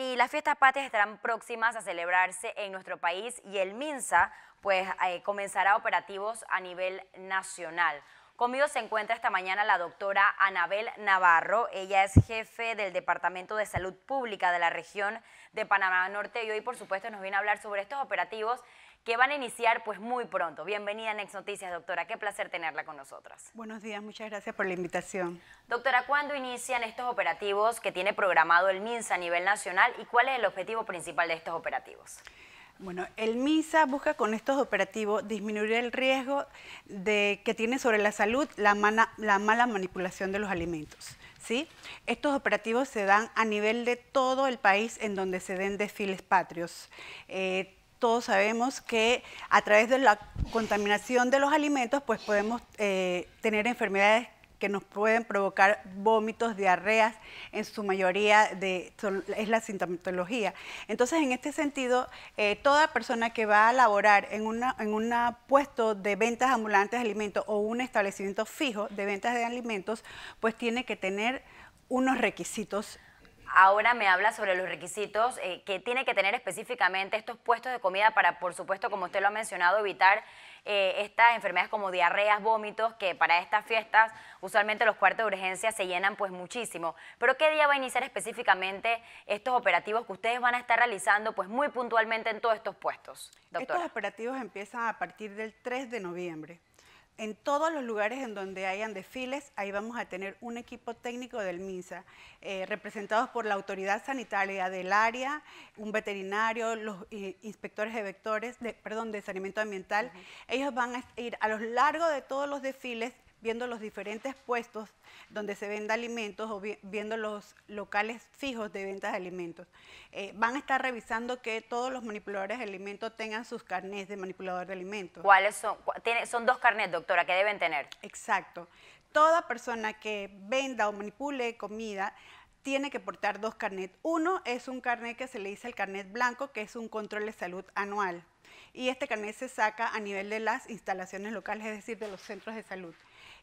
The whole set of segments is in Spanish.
y las fiestas patrias estarán próximas a celebrarse en nuestro país y el MINSA pues, eh, comenzará operativos a nivel nacional. Conmigo se encuentra esta mañana la doctora Anabel Navarro. Ella es jefe del Departamento de Salud Pública de la región de Panamá Norte y hoy, por supuesto, nos viene a hablar sobre estos operativos que van a iniciar pues muy pronto. Bienvenida a Next Noticias, doctora. Qué placer tenerla con nosotras. Buenos días, muchas gracias por la invitación. Doctora, ¿cuándo inician estos operativos que tiene programado el MINSA a nivel nacional y cuál es el objetivo principal de estos operativos? Bueno, el MinSA busca con estos operativos disminuir el riesgo de, que tiene sobre la salud la, mala manipulación de los alimentos. ¿sí? Estos operativos se dan a nivel de todo el país en donde se den desfiles patrios. Eh, todos sabemos que a través de la contaminación de los alimentos, pues podemos eh, tener enfermedades que nos pueden provocar vómitos, diarreas, en su mayoría de, es la sintomatología. Entonces, en este sentido, eh, toda persona que va a laborar en un puesto de ventas ambulantes de alimentos o un establecimiento fijo de ventas de alimentos, pues tiene que tener unos requisitos ahora me habla sobre los requisitos eh, que tiene que tener específicamente estos puestos de comida para, por supuesto, como usted lo ha mencionado, evitar eh, estas enfermedades como diarreas, vómitos, que para estas fiestas usualmente los cuartos de urgencia se llenan pues muchísimo. Pero ¿qué día va a iniciar específicamente estos operativos que ustedes van a estar realizando pues muy puntualmente en todos estos puestos? Doctora? Estos operativos empiezan a partir del 3 de noviembre en todos los lugares en donde hayan desfiles, ahí vamos a tener un equipo técnico del MINSA, eh, representados por la autoridad sanitaria del área, un veterinario, los eh, inspectores de vectores, de, perdón, de saneamiento ambiental. Ellos van a ir a lo largo de todos los desfiles viendo los diferentes puestos donde se venda alimentos o viendo los locales fijos de ventas de alimentos. Eh, van a estar revisando que todos los manipuladores de alimentos tengan sus carnets de manipulador de alimentos. ¿Cuáles son? son dos carnets, doctora, que deben tener. Exacto. Toda persona que venda o manipule comida tiene que portar dos carnets. Uno es un carnet que se le dice el carnet blanco, que es un control de salud anual. Y este carnet se saca a nivel de las instalaciones locales, es decir, de los centros de salud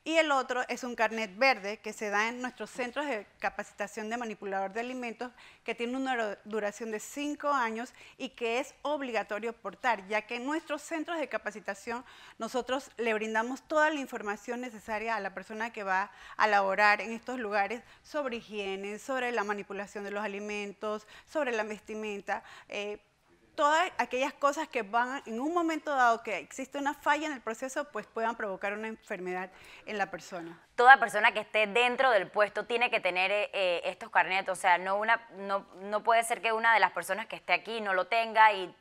y el otro es un carnet verde que se da en nuestros centros de capacitación de manipulador de alimentos que tiene una duración de cinco años y que es obligatorio portar, ya que en nuestros centros de capacitación nosotros le brindamos toda la información necesaria a la persona que va a laborar en estos lugares sobre higiene, sobre la manipulación de los alimentos, sobre la vestimenta, eh, todas aquellas cosas que van en un momento dado que existe una falla en el proceso, pues puedan provocar una enfermedad en la persona. Toda persona que esté dentro del puesto tiene que tener eh, eh, estos carnets, o sea, no, una, no, puede ser que una de las personas que esté aquí no lo tenga y,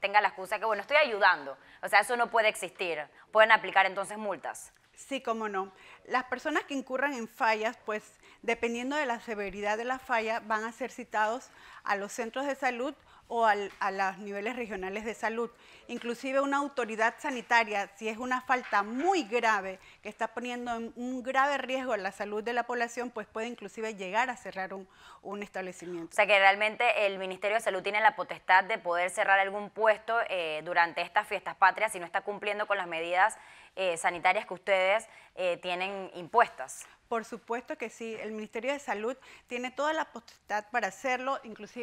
tenga la excusa que, bueno, estoy ayudando. O sea, eso no puede existir. Pueden aplicar entonces multas. Sí, cómo no. Las personas que incurran en fallas, pues dependiendo de la severidad de la falla, van a ser citados a los centros de salud o a los niveles regionales de salud. Inclusive una autoridad sanitaria, si es una falta muy grave que está poniendo en un grave riesgo a la salud de la población, pues puede inclusive llegar a cerrar un, establecimiento. O sea que realmente el Ministerio de Salud tiene la potestad de poder cerrar algún puesto eh, durante estas fiestas patrias si no está cumpliendo con las medidas eh, sanitarias que ustedes eh, tienen impuestas. Por supuesto que sí, el Ministerio de Salud tiene toda la potestad para hacerlo, inclusive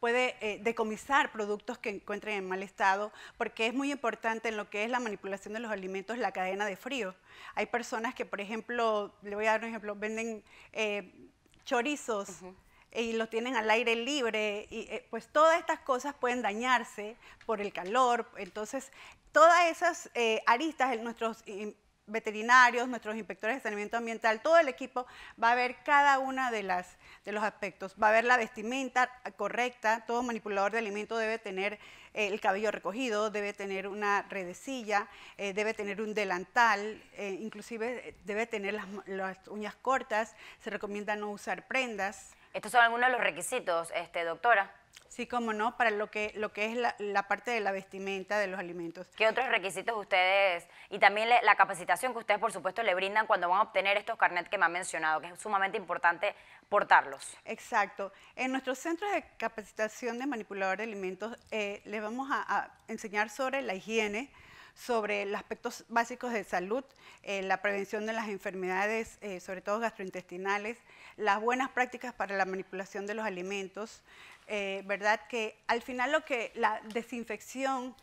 puede eh, decomisar productos que encuentren en mal estado, porque es muy importante en lo que es la manipulación de los alimentos la cadena de frío. Hay personas que, por ejemplo, le voy a dar un ejemplo, venden eh, chorizos. y los tienen al aire libre, y eh, pues todas estas cosas pueden dañarse por el calor. Entonces, todas esas aristas en nuestros veterinarios, nuestros inspectores de saneamiento ambiental, todo el equipo va a ver cada una de las de los aspectos, va a ver la vestimenta correcta, todo manipulador de alimento debe tener eh, el cabello recogido, debe tener una redecilla, eh, debe tener un delantal, eh, inclusive debe tener las, las uñas cortas, se recomienda no usar prendas. Estos son algunos de los requisitos, este, doctora. Sí, como no, para lo que, es la, parte de la vestimenta de los alimentos. ¿Qué otros requisitos ustedes y también la capacitación que ustedes, por supuesto, le brindan cuando van a obtener estos carnets que me han mencionado, que es sumamente importante portarlos? Exacto. En nuestros centros de capacitación de manipulador de alimentos eh, les vamos a, enseñar sobre la higiene, sobre los aspectos básicos de salud, eh, la prevención de las enfermedades, eh, sobre todo gastrointestinales, las buenas prácticas para la manipulación de los alimentos, eh, ¿verdad? Que al final lo que la desinfección,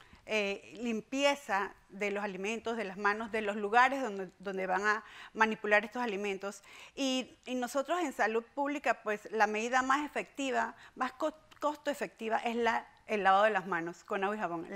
limpieza de los alimentos, de las manos, de los lugares donde, donde van a manipular estos alimentos. Y, y nosotros en salud pública, pues la medida más efectiva, más costo efectiva es la el lavado de las manos con agua y jabón,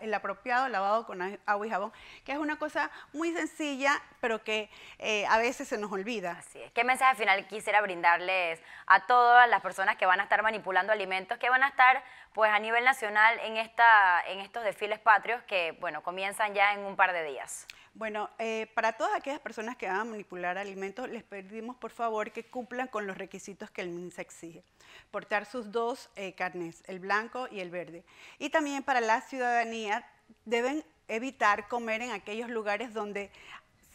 el apropiado lavado con agua y jabón, que es una cosa muy sencilla, pero que eh, a veces se nos olvida. Así es. ¿Qué mensaje final quisiera brindarles a todas las personas que van a estar manipulando alimentos, que van a estar pues a nivel nacional en, esta, en estos desfiles patrios que, bueno, comienzan ya en un par de días? Bueno, eh, para todas aquellas personas que van a manipular alimentos, les pedimos por favor que cumplan con los requisitos que el MINSA exige. Portar sus dos eh, carnes, el blanco y el verde. Y también para la ciudadanía deben evitar comer en aquellos lugares donde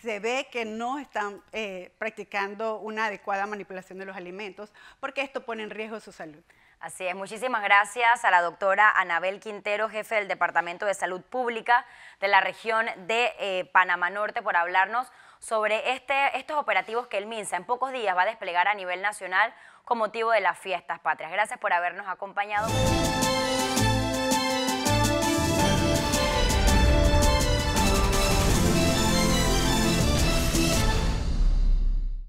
se ve que no están eh, practicando una adecuada manipulación de los alimentos, porque esto pone en riesgo su salud. Así es, muchísimas gracias a la doctora Anabel Quintero, jefe del Departamento de Salud Pública de la región de eh, Panamá Norte, por hablarnos sobre este, estos operativos que el MINSA en pocos días va a desplegar a nivel nacional con motivo de las fiestas patrias. Gracias por habernos acompañado.